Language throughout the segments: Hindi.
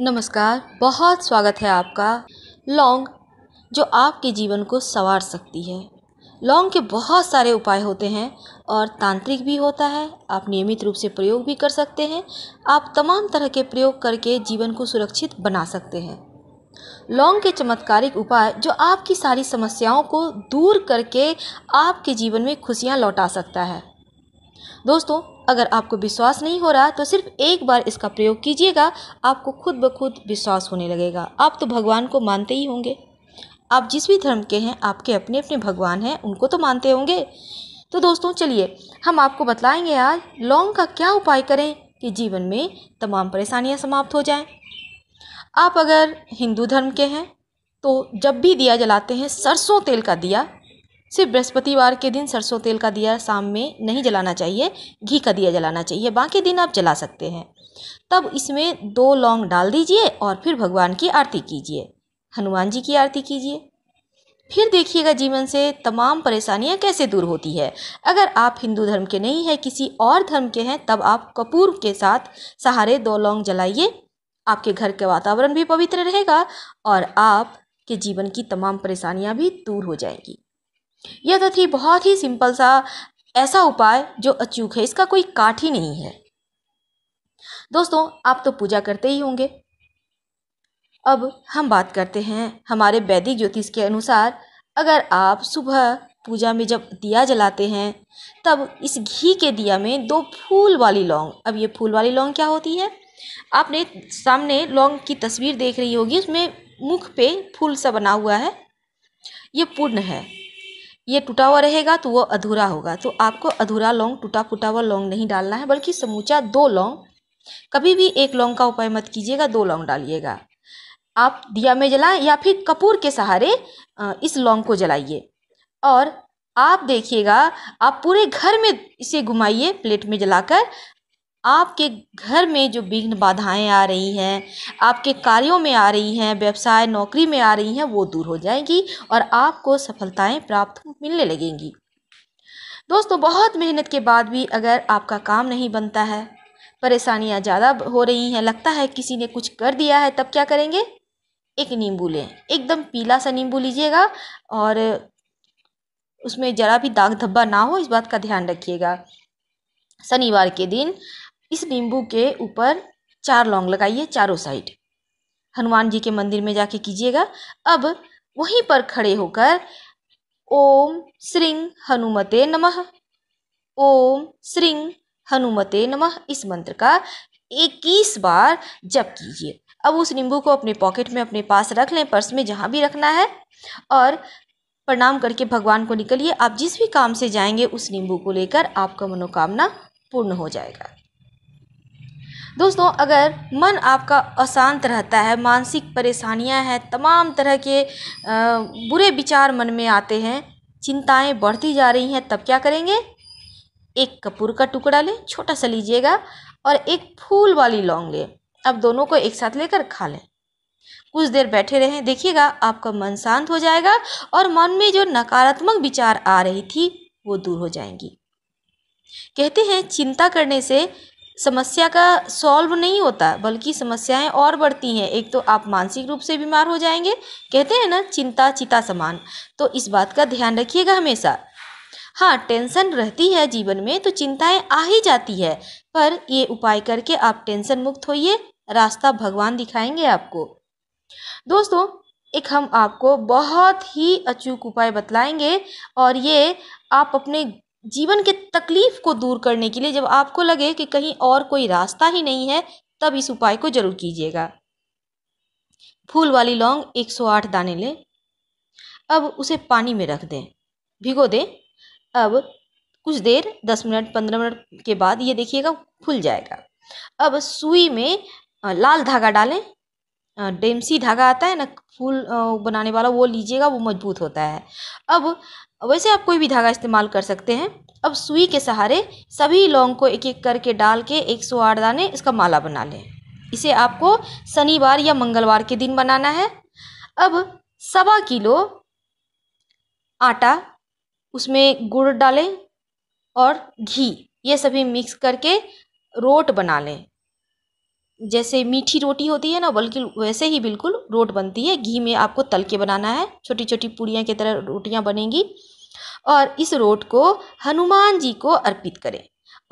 नमस्कार बहुत स्वागत है आपका लौंग जो आपके जीवन को संवार सकती है लौंग के बहुत सारे उपाय होते हैं और तांत्रिक भी होता है आप नियमित रूप से प्रयोग भी कर सकते हैं आप तमाम तरह के प्रयोग करके जीवन को सुरक्षित बना सकते हैं लौंग के चमत्कारिक उपाय जो आपकी सारी समस्याओं को दूर करके आपके जीवन में खुशियाँ लौटा सकता है दोस्तों अगर आपको विश्वास नहीं हो रहा तो सिर्फ एक बार इसका प्रयोग कीजिएगा आपको खुद ब खुद विश्वास होने लगेगा आप तो भगवान को मानते ही होंगे आप जिस भी धर्म के हैं आपके अपने अपने भगवान हैं उनको तो मानते होंगे तो दोस्तों चलिए हम आपको बताएंगे आज लौंग का क्या उपाय करें कि जीवन में तमाम परेशानियां समाप्त हो जाएं आप अगर हिंदू धर्म के हैं तो जब भी दिया जलाते हैं सरसों तेल का दिया सिर्फ बृहस्पतिवार के दिन सरसों तेल का दिया शाम में नहीं जलाना चाहिए घी का दिया जलाना चाहिए बाकी दिन आप जला सकते हैं तब इसमें दो लौंग डाल दीजिए और फिर भगवान की आरती कीजिए हनुमान जी की आरती कीजिए फिर देखिएगा जीवन से तमाम परेशानियां कैसे दूर होती है अगर आप हिंदू धर्म के नहीं हैं किसी और धर्म के हैं तब आप कपूर के साथ सहारे दो लौंग जलाइए आपके घर के वातावरण भी पवित्र रहेगा और आपके जीवन की तमाम परेशानियां भी दूर हो जाएंगी यह तथ्य तो बहुत ही सिंपल सा ऐसा उपाय जो अचूक है इसका कोई काट ही नहीं है दोस्तों आप तो पूजा करते ही होंगे अब हम बात करते हैं हमारे वैदिक ज्योतिष के अनुसार अगर आप सुबह पूजा में जब दिया जलाते हैं तब इस घी के दिया में दो फूल वाली लौंग अब ये फूल वाली लौंग क्या होती है आपने सामने लौंग की तस्वीर देख रही होगी उसमें मुख पे फूल सा बना हुआ है ये पूर्ण है ये टूटा हुआ रहेगा तो वो अधूरा होगा तो आपको अधूरा लौंग टूटा फूटा हुआ लौंग नहीं डालना है बल्कि समूचा दो लौंग कभी भी एक लौंग का उपाय मत कीजिएगा दो लौंग डालिएगा आप दिया में जलाएं या फिर कपूर के सहारे इस लौंग को जलाइए और आप देखिएगा आप पूरे घर में इसे घुमाइए प्लेट में जलाकर आपके घर में जो विघ्न बाधाएँ आ रही हैं आपके कार्यों में आ रही हैं व्यवसाय नौकरी में आ रही हैं वो दूर हो जाएंगी और आपको सफलताएँ प्राप्त मिलने लगेंगी दोस्तों बहुत मेहनत के बाद भी अगर आपका काम नहीं बनता है परेशानियाँ ज़्यादा हो रही हैं लगता है किसी ने कुछ कर दिया है तब क्या करेंगे एक नींबू लें एकदम पीला सा नींबू लीजिएगा और उसमें ज़रा भी दाग धब्बा ना हो इस बात का ध्यान रखिएगा शनिवार के दिन इस नींबू के ऊपर चार लौंग लगाइए चारों साइड हनुमान जी के मंदिर में जाके कीजिएगा अब वहीं पर खड़े होकर ओम श्री हनुमते नमः ओम श्री हनुमते नमः इस मंत्र का इक्कीस बार जप कीजिए अब उस नींबू को अपने पॉकेट में अपने पास रख लें पर्स में जहाँ भी रखना है और प्रणाम करके भगवान को निकलिए आप जिस भी काम से जाएंगे उस नींबू को लेकर आपका मनोकामना पूर्ण हो जाएगा दोस्तों अगर मन आपका अशांत रहता है मानसिक परेशानियां हैं तमाम तरह के बुरे विचार मन में आते हैं चिंताएं बढ़ती जा रही हैं तब क्या करेंगे एक कपूर का टुकड़ा लें छोटा सा लीजिएगा और एक फूल वाली लौंग लें अब दोनों को एक साथ लेकर खा लें कुछ देर बैठे रहें देखिएगा आपका मन शांत हो जाएगा और मन में जो नकारात्मक विचार आ रही थी वो दूर हो जाएंगी कहते हैं चिंता करने से समस्या का सॉल्व नहीं होता बल्कि समस्याएं और बढ़ती हैं एक तो आप मानसिक रूप से बीमार हो जाएंगे कहते हैं ना चिंता चिता समान तो इस बात का ध्यान रखिएगा हमेशा हाँ टेंशन रहती है जीवन में तो चिंताएं आ ही जाती है पर ये उपाय करके आप टेंशन मुक्त होइए रास्ता भगवान दिखाएंगे आपको दोस्तों एक हम आपको बहुत ही अचूक उपाय बतलाएंगे और ये आप अपने जीवन के तकलीफ़ को दूर करने के लिए जब आपको लगे कि कहीं और कोई रास्ता ही नहीं है तब इस उपाय को ज़रूर कीजिएगा फूल वाली लौंग 108 दाने लें अब उसे पानी में रख दें भिगो दें अब कुछ देर 10 मिनट 15 मिनट के बाद ये देखिएगा फूल जाएगा अब सुई में लाल धागा डालें डेमसी धागा आता है ना फूल बनाने वाला वो लीजिएगा वो मजबूत होता है अब वैसे आप कोई भी धागा इस्तेमाल कर सकते हैं अब सुई के सहारे सभी लौंग को एक एक करके डाल के एक सौ आठ दाने इसका माला बना लें इसे आपको शनिवार या मंगलवार के दिन बनाना है अब सवा किलो आटा उसमें गुड़ डालें और घी ये सभी मिक्स करके रोट बना लें जैसे मीठी रोटी होती है ना बल्कि वैसे ही बिल्कुल रोट बनती है घी में आपको तल के बनाना है छोटी छोटी पूड़ियाँ की तरह रोटियाँ बनेंगी और इस रोट को हनुमान जी को अर्पित करें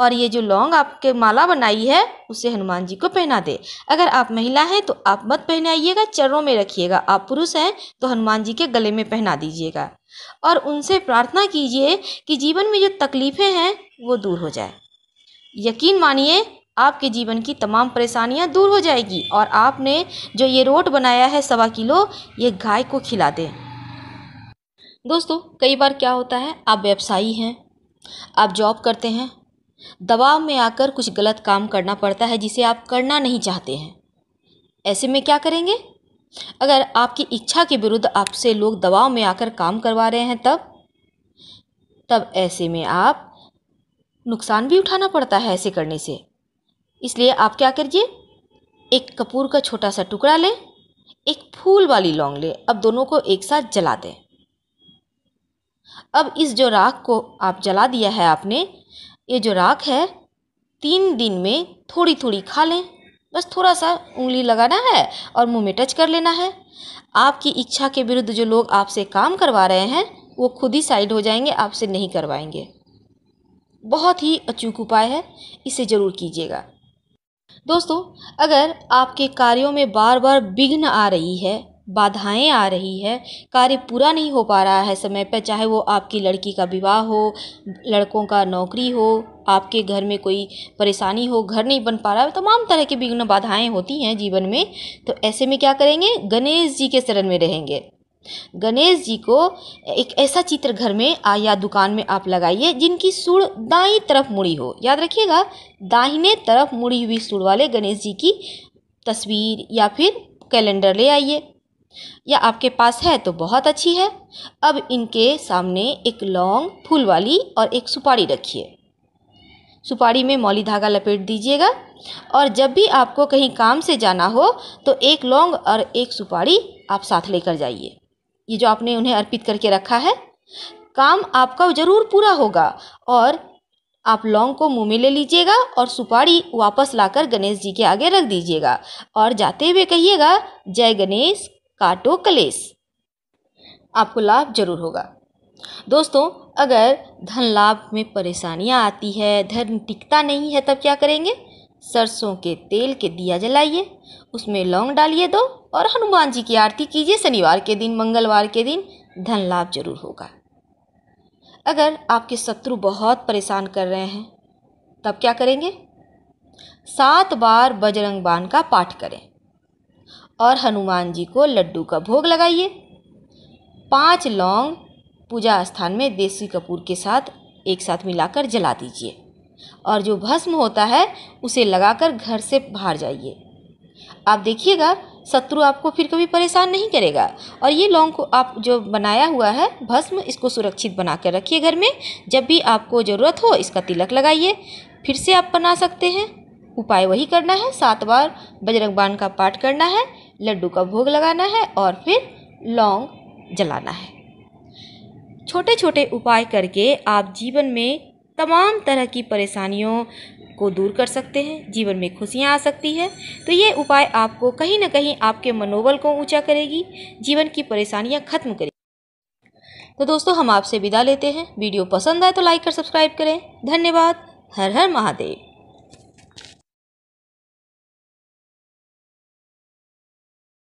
और ये जो लौंग आपके माला बनाई है उसे हनुमान जी को पहना दे अगर आप महिला हैं तो आप मत पहनाइएगा चरणों में रखिएगा आप पुरुष हैं तो हनुमान जी के गले में पहना दीजिएगा और उनसे प्रार्थना कीजिए कि जीवन में जो तकलीफ़ें हैं वो दूर हो जाए यकीन मानिए आपके जीवन की तमाम परेशानियां दूर हो जाएगी और आपने जो ये रोट बनाया है सवा किलो ये गाय को खिला दें दोस्तों कई बार क्या होता है आप व्यवसायी हैं आप जॉब करते हैं दबाव में आकर कुछ गलत काम करना पड़ता है जिसे आप करना नहीं चाहते हैं ऐसे में क्या करेंगे अगर आपकी इच्छा के विरुद्ध आपसे लोग दबाव में आकर काम करवा रहे हैं तब तब ऐसे में आप नुकसान भी उठाना पड़ता है ऐसे करने से इसलिए आप क्या करिए एक कपूर का छोटा सा टुकड़ा लें एक फूल वाली लौंग लें अब दोनों को एक साथ जला दें अब इस जो राख को आप जला दिया है आपने ये जो राख है तीन दिन में थोड़ी थोड़ी खा लें बस थोड़ा सा उंगली लगाना है और मुंह में टच कर लेना है आपकी इच्छा के विरुद्ध जो लोग आपसे काम करवा रहे हैं वो खुद ही साइड हो जाएंगे आपसे नहीं करवाएंगे बहुत ही अचूक उपाय है इसे ज़रूर कीजिएगा दोस्तों अगर आपके कार्यों में बार बार विघ्न आ रही है बाधाएं आ रही है कार्य पूरा नहीं हो पा रहा है समय पर चाहे वो आपकी लड़की का विवाह हो लड़कों का नौकरी हो आपके घर में कोई परेशानी हो घर नहीं बन पा रहा है तमाम तरह की विघ्न बाधाएं होती हैं जीवन में तो ऐसे में क्या करेंगे गणेश जी के शरण में रहेंगे गणेश जी को एक ऐसा चित्र घर में या दुकान में आप लगाइए जिनकी सूढ़ दाई तरफ मुड़ी हो याद रखिएगा दाहिने तरफ मुड़ी हुई सूढ़ वाले गणेश जी की तस्वीर या फिर कैलेंडर ले आइए या आपके पास है तो बहुत अच्छी है अब इनके सामने एक लौंग फूल वाली और एक सुपारी रखिए सुपारी में मौली धागा लपेट दीजिएगा और जब भी आपको कहीं काम से जाना हो तो एक लौंग और एक सुपारी आप साथ लेकर जाइए ये जो आपने उन्हें अर्पित करके रखा है काम आपका ज़रूर पूरा होगा और आप लौंग को मुंह में ले लीजिएगा और सुपारी वापस लाकर गणेश जी के आगे रख दीजिएगा और जाते हुए कहिएगा जय गणेश काटो कलेश आपको लाभ जरूर होगा दोस्तों अगर धन लाभ में परेशानियां आती है धन टिकता नहीं है तब क्या करेंगे सरसों के तेल के दिया जलाइए उसमें लौंग डालिए दो और हनुमान जी की आरती कीजिए शनिवार के दिन मंगलवार के दिन धन लाभ जरूर होगा अगर आपके शत्रु बहुत परेशान कर रहे हैं तब क्या करेंगे सात बार बजरंग बाण का पाठ करें और हनुमान जी को लड्डू का भोग लगाइए पांच लौंग पूजा स्थान में देसी कपूर के साथ एक साथ मिलाकर जला दीजिए और जो भस्म होता है उसे लगाकर घर से बाहर जाइए आप देखिएगा शत्रु आपको फिर कभी परेशान नहीं करेगा और ये लौंग को आप जो बनाया हुआ है भस्म इसको सुरक्षित बना कर रखिए घर में जब भी आपको ज़रूरत हो इसका तिलक लगाइए फिर से आप बना सकते हैं उपाय वही करना है सात बार बजरंग बाण का पाठ करना है लड्डू का भोग लगाना है और फिर लौंग जलाना है छोटे छोटे उपाय करके आप जीवन में तमाम तरह की परेशानियों को दूर कर सकते हैं जीवन में खुशियाँ आ सकती है तो ये उपाय आपको कहीं ना कहीं आपके मनोबल को ऊँचा करेगी जीवन की परेशानियाँ खत्म करेगी तो दोस्तों हम आपसे विदा लेते हैं वीडियो पसंद आए तो लाइक और सब्सक्राइब करें धन्यवाद हर हर महादेव